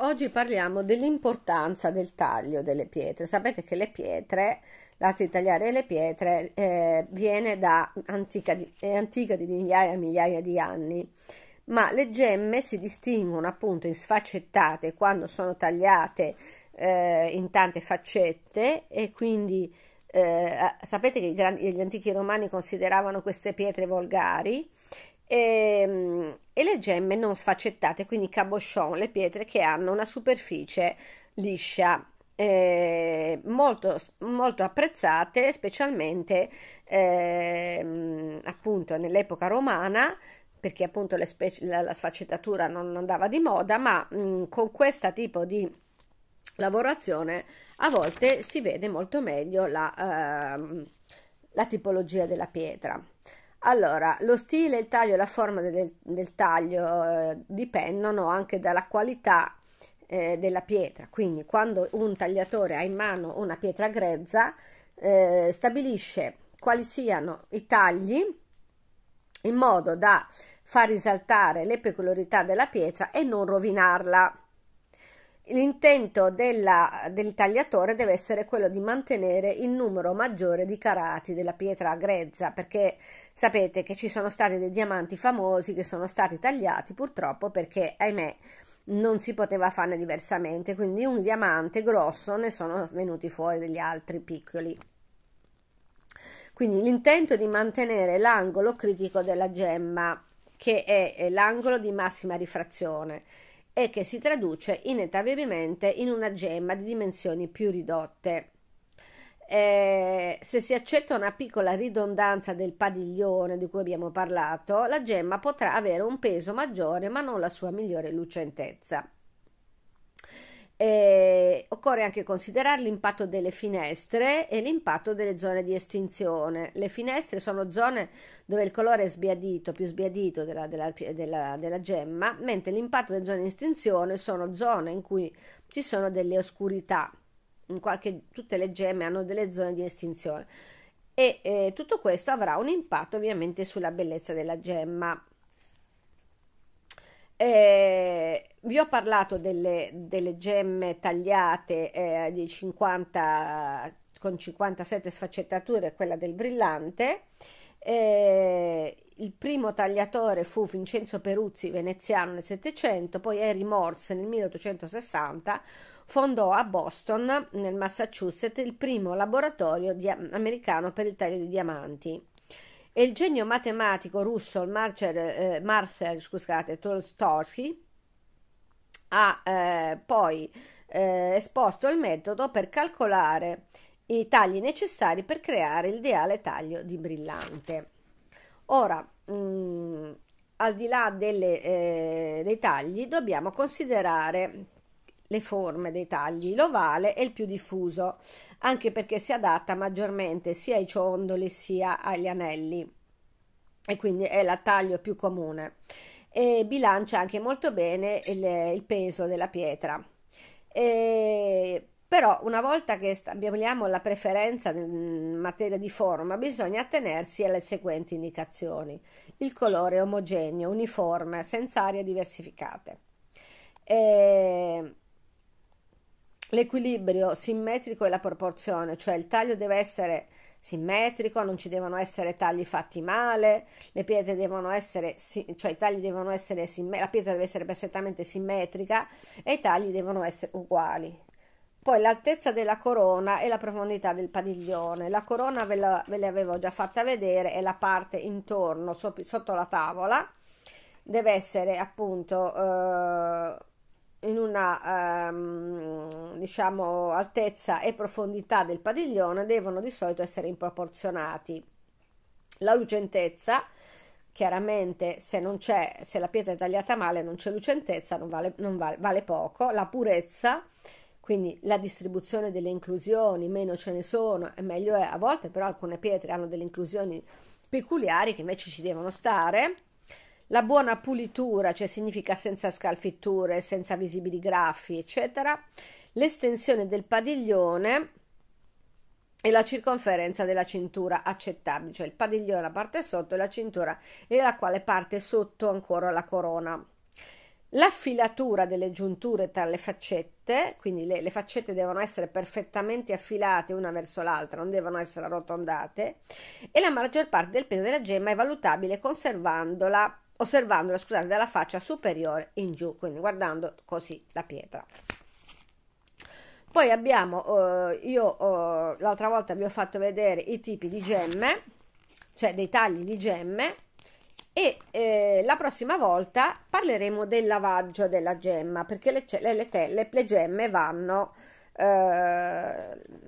Oggi parliamo dell'importanza del taglio delle pietre. Sapete che le pietre, l'arte di tagliare le pietre eh, viene da antica di, è antica di migliaia e migliaia di anni, ma le gemme si distinguono appunto in sfaccettate quando sono tagliate eh, in tante faccette e quindi eh, sapete che grandi, gli antichi romani consideravano queste pietre volgari e, ehm, e le gemme non sfaccettate, quindi cabochon, le pietre che hanno una superficie liscia. Eh, molto, molto, apprezzate, specialmente eh, appunto nell'epoca romana, perché appunto specie, la, la, sfaccettatura non andava di moda, ma mh, mm, con questo tipo di lavorazione a volte si vede molto meglio la, eh, la tipologia della pietra. Allora, lo stile, il taglio e la forma del, del taglio eh, dipendono anche dalla qualità eh, della pietra, quindi quando un tagliatore ha in mano una pietra grezza eh, stabilisce quali siano i tagli in modo da far risaltare le peculiarità della pietra e non rovinarla. L'intento della, del tagliatore deve essere quello di mantenere il numero maggiore di carati della pietra grezza, perché sapete che ci sono stati dei diamanti famosi che sono stati tagliati purtroppo perché, ahimè, non si poteva farne diversamente, quindi un diamante grosso ne sono venuti fuori degli altri piccoli. Quindi l'intento è di mantenere l'angolo critico della gemma, che è l'angolo di massima rifrazione e che si traduce inevitabilmente in una gemma di dimensioni più ridotte. Eh, se si accetta una piccola ridondanza del padiglione di cui abbiamo parlato, la gemma potrà avere un peso maggiore ma non la sua migliore lucentezza. E eh, occorre anche considerare l'impatto delle finestre e l'impatto delle zone di estinzione. Le finestre sono zone dove il colore è sbiadito, più sbiadito della, della, della, della gemma, mentre l'impatto delle zone di estinzione sono zone in cui ci sono delle oscurità. In Qualche, tutte le gemme hanno delle zone di estinzione e eh, tutto questo avrà un impatto ovviamente sulla bellezza della gemma. E eh, vi ho parlato delle, delle gemme tagliate eh, di 50, con 57 sfaccettature, quella del brillante. Eh, il primo tagliatore fu Vincenzo Peruzzi, veneziano nel 700, poi Harry Morse nel 1860 fondò a Boston, nel Massachusetts, il primo laboratorio dia- americano per il taglio di diamanti. E il genio matematico russo Marcel, eh, Marcel scusate, Tolstoy ha eh, poi eh, esposto il metodo per calcolare i tagli necessari per creare l'ideale taglio di brillante. Ora, mh, mm, al di là delle, eh, dei tagli, dobbiamo considerare le forme dei tagli. L'ovale è il più diffuso, anche perché si adatta maggiormente sia ai ciondoli sia agli anelli e quindi è la taglio più comune e bilancia anche molto bene il, il peso della pietra. E, però una volta che stabiliamo la preferenza in materia di forma bisogna attenersi alle seguenti indicazioni. Il colore omogeneo, uniforme, senza aree diversificate. E, l'equilibrio simmetrico e la proporzione, cioè il taglio deve essere simmetrico, non ci devono essere tagli fatti male, le pietre devono essere, cioè i tagli devono essere, la pietra deve essere perfettamente simmetrica e i tagli devono essere uguali. Poi l'altezza della corona e la profondità del padiglione. La corona ve, la, ve l'avevo già fatta vedere, è la parte intorno, sop- sotto la tavola. Deve essere appunto... Eh, in una ehm, diciamo, altezza e profondità del padiglione devono di solito essere improporzionati. La lucentezza, chiaramente se, non c'è se la pietra è tagliata male non c'è lucentezza, non vale, non vale, vale poco. La purezza, quindi la distribuzione delle inclusioni, meno ce ne sono e meglio è. A volte però alcune pietre hanno delle inclusioni peculiari che invece ci devono stare la buona pulitura, cioè significa senza scalfitture, senza visibili graffi, eccetera. L'estensione del padiglione e la circonferenza della cintura accettabile, cioè il padiglione la parte sotto e la cintura e la quale parte sotto ancora la corona. L'affilatura delle giunture tra le faccette, quindi le, le, faccette devono essere perfettamente affilate una verso l'altra, non devono essere arrotondate, e la maggior parte del peso della gemma è valutabile conservandola osservandola, scusate, dalla faccia superiore in giù, quindi guardando così la pietra. Poi abbiamo, eh, io eh, l'altra volta vi ho fatto vedere i tipi di gemme, cioè dei tagli di gemme, e eh, la prossima volta parleremo del lavaggio della gemma, perché le, le, le, le gemme vanno eh,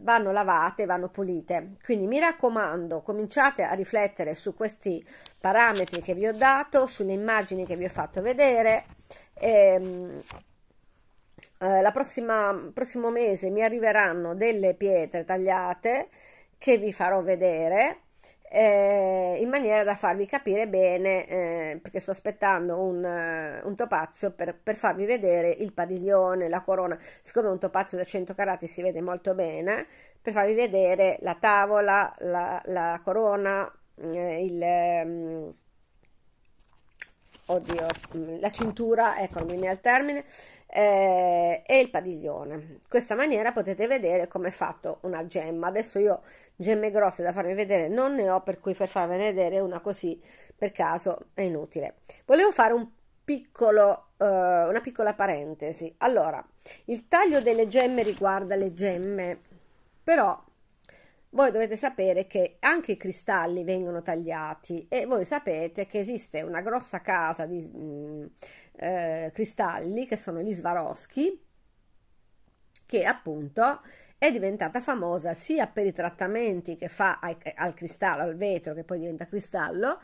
vanno lavate, vanno pulite. Quindi mi raccomando, cominciate a riflettere su questi parametri che vi ho dato, sulle immagini che vi ho fatto vedere. E, ehm, eh, la prossima prossimo mese mi arriveranno delle pietre tagliate che vi farò vedere eh, in maniera da farvi capire bene, eh, perché sto aspettando un, eh, un topazio per, per, farvi vedere il padiglione, la corona, siccome un topazio da 100 carati si vede molto bene, per farvi vedere la tavola, la, la corona, eh, il... Um, oddio, la cintura, ecco, non mi viene al termine, eh, e il padiglione. In questa maniera potete vedere come è fatto una gemma. Adesso io gemme grosse da farvi vedere non ne ho, per cui per farvene vedere una così per caso è inutile. Volevo fare un piccolo, eh, una piccola parentesi. Allora, il taglio delle gemme riguarda le gemme, però voi dovete sapere che anche i cristalli vengono tagliati e voi sapete che esiste una grossa casa di mh, mm, eh, cristalli che sono gli Swarovski che appunto è diventata famosa sia per i trattamenti che fa al, al cristallo, al vetro che poi diventa cristallo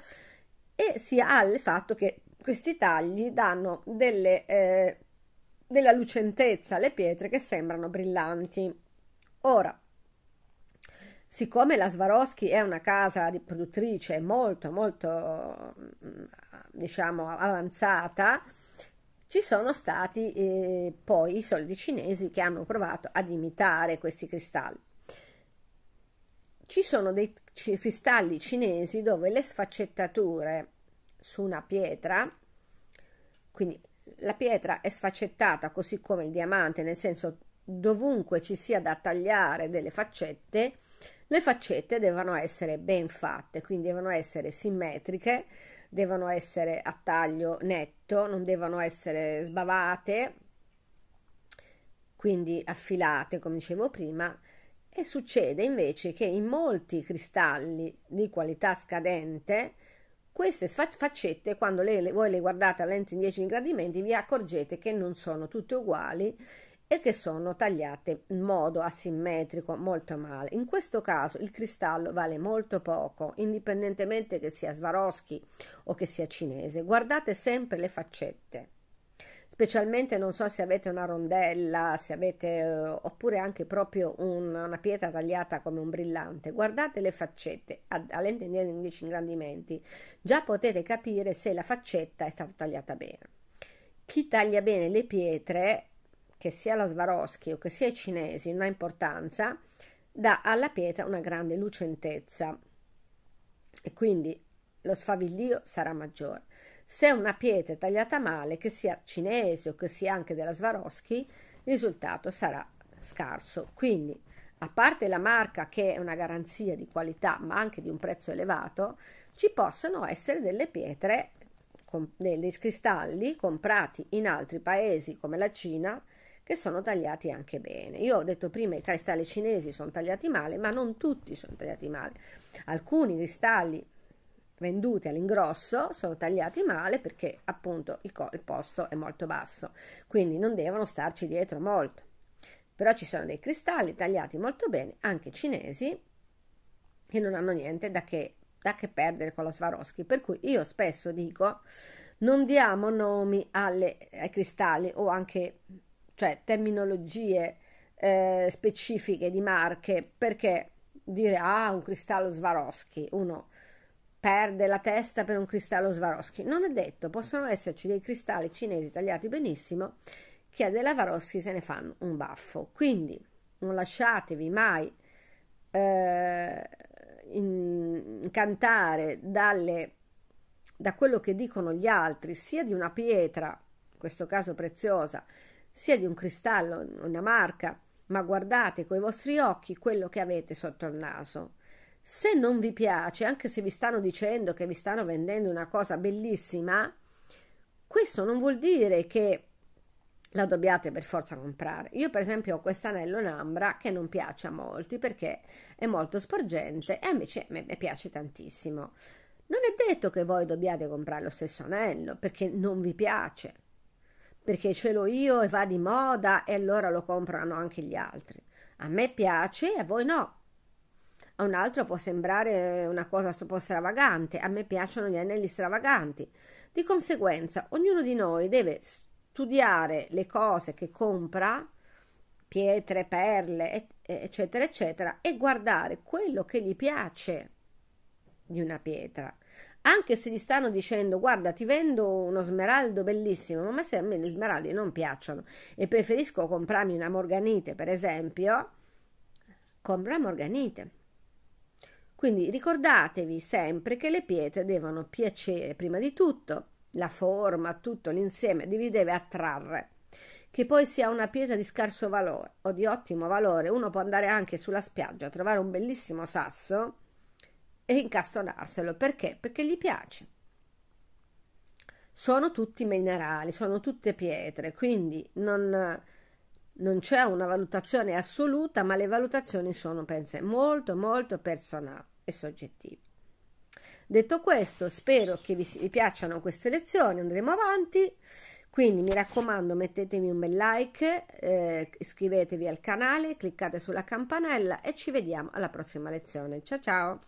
e sia al fatto che questi tagli danno delle, eh, della lucentezza alle pietre che sembrano brillanti. Ora, siccome la Swarovski è una casa produttrice molto molto mm, diciamo avanzata ci sono stati eh, poi i soldi cinesi che hanno provato ad imitare questi cristalli ci sono dei cristalli cinesi dove le sfaccettature su una pietra quindi la pietra è sfaccettata così come il diamante nel senso dovunque ci sia da tagliare delle faccette le faccette devono essere ben fatte, quindi devono essere simmetriche, devono essere a taglio netto, non devono essere sbavate, quindi affilate come dicevo prima, e succede invece che in molti cristalli di qualità scadente queste faccette, quando le, voi le guardate a lente in 10 ingradimenti, vi accorgete che non sono tutte uguali e che sono tagliate in modo asimmetrico molto male. In questo caso il cristallo vale molto poco, indipendentemente che sia Swarovski o che sia cinese. Guardate sempre le faccette specialmente non so se avete una rondella, se avete eh, oppure anche proprio un, una pietra tagliata come un brillante, guardate le faccette a, a lente indiana ingrandimenti, già potete capire se la faccetta è stata tagliata bene. Chi taglia bene le pietre che sia la Swarovski o che sia i cinesi, non ha importanza, dà alla pietra una grande lucentezza e quindi lo sfavillio sarà maggiore. Se una pietra è tagliata male, che sia cinese o che sia anche della Swarovski, il risultato sarà scarso. Quindi, a parte la marca che è una garanzia di qualità, ma anche di un prezzo elevato, ci possono essere delle pietre, dei cristalli comprati in altri paesi come la Cina, che sono tagliati anche bene. Io ho detto prima i cristalli cinesi sono tagliati male, ma non tutti sono tagliati male. Alcuni cristalli venduti all'ingrosso sono tagliati male perché appunto il, co- il posto è molto basso, quindi non devono starci dietro molto. Però ci sono dei cristalli tagliati molto bene, anche cinesi, che non hanno niente da che, da che perdere con la Swarovski. Per cui io spesso dico non diamo nomi alle, ai cristalli o anche cioè terminologie eh, specifiche di marche, perché dire ah un cristallo Swarovski, uno perde la testa per un cristallo Swarovski, non è detto, possono esserci dei cristalli cinesi tagliati benissimo che a della Swarovski se ne fanno un baffo, quindi non lasciatevi mai eh, incantare dalle, da quello che dicono gli altri, sia di una pietra, in questo caso preziosa, sia di un cristallo, una marca, ma guardate coi vostri occhi quello che avete sotto il naso. Se non vi piace, anche se vi stanno dicendo che vi stanno vendendo una cosa bellissima, questo non vuol dire che la dobbiate per forza comprare. Io per esempio ho quest'anello ambra che non piace a molti perché è molto sporgente e invece a me piace tantissimo. Non è detto che voi dobbiate comprare lo stesso anello perché non vi piace perché ce l'ho io e va di moda e allora lo comprano anche gli altri. A me piace e a voi no. A un altro può sembrare una cosa un po' stravagante, a me piacciono gli anelli stravaganti. Di conseguenza, ognuno di noi deve studiare le cose che compra, pietre, perle, eccetera, eccetera, e guardare quello che gli piace di una pietra anche se gli stanno dicendo guarda ti vendo uno smeraldo bellissimo, ma se a me gli smeraldi non piacciono e preferisco comprarmi una morganite per esempio, compra morganite. Quindi ricordatevi sempre che le pietre devono piacere prima di tutto, la forma, tutto l'insieme, vi deve attrarre. Che poi sia una pietra di scarso valore o di ottimo valore, uno può andare anche sulla spiaggia a trovare un bellissimo sasso e incastonarselo. Perché? Perché gli piace. Sono tutti minerali, sono tutte pietre, quindi non, non c'è una valutazione assoluta, ma le valutazioni sono, penso, molto, molto personali e soggettive. Detto questo, spero che vi, vi piacciono queste lezioni, andremo avanti. Quindi mi raccomando, mettetemi un bel like, eh, iscrivetevi al canale, cliccate sulla campanella e ci vediamo alla prossima lezione. Ciao ciao!